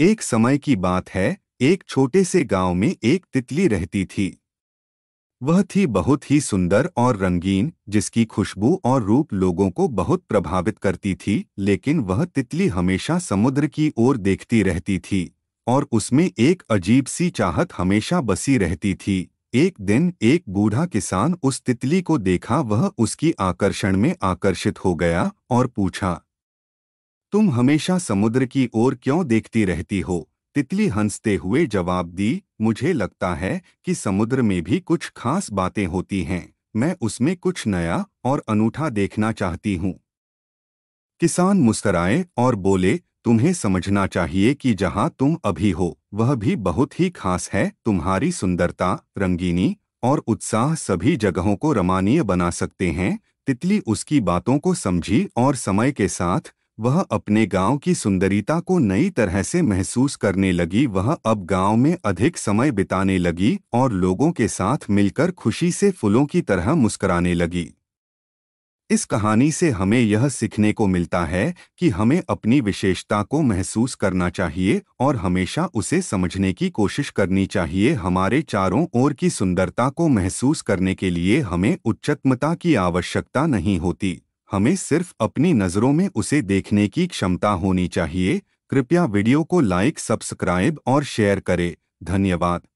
एक समय की बात है एक छोटे से गांव में एक तितली रहती थी वह थी बहुत ही सुंदर और रंगीन जिसकी खुशबू और रूप लोगों को बहुत प्रभावित करती थी लेकिन वह तितली हमेशा समुद्र की ओर देखती रहती थी और उसमें एक अजीब सी चाहत हमेशा बसी रहती थी एक दिन एक बूढ़ा किसान उस तितली को देखा वह उसकी आकर्षण में आकर्षित हो गया और पूछा तुम हमेशा समुद्र की ओर क्यों देखती रहती हो तितली हंसते हुए जवाब दी मुझे लगता है कि समुद्र में भी कुछ खास बातें होती हैं मैं उसमें कुछ नया और अनूठा देखना चाहती हूँ किसान मुस्कराए और बोले तुम्हें समझना चाहिए कि जहाँ तुम अभी हो वह भी बहुत ही खास है तुम्हारी सुंदरता रंगीनी और उत्साह सभी जगहों को रमानीय बना सकते हैं तितली उसकी बातों को समझी और समय के साथ वह अपने गांव की सुंदरीता को नई तरह से महसूस करने लगी वह अब गांव में अधिक समय बिताने लगी और लोगों के साथ मिलकर खुशी से फूलों की तरह मुस्कुराने लगी इस कहानी से हमें यह सीखने को मिलता है कि हमें अपनी विशेषता को महसूस करना चाहिए और हमेशा उसे समझने की कोशिश करनी चाहिए हमारे चारों ओर की सुंदरता को महसूस करने के लिए हमें उच्चतमता की आवश्यकता नहीं होती हमें सिर्फ अपनी नज़रों में उसे देखने की क्षमता होनी चाहिए कृपया वीडियो को लाइक सब्सक्राइब और शेयर करें धन्यवाद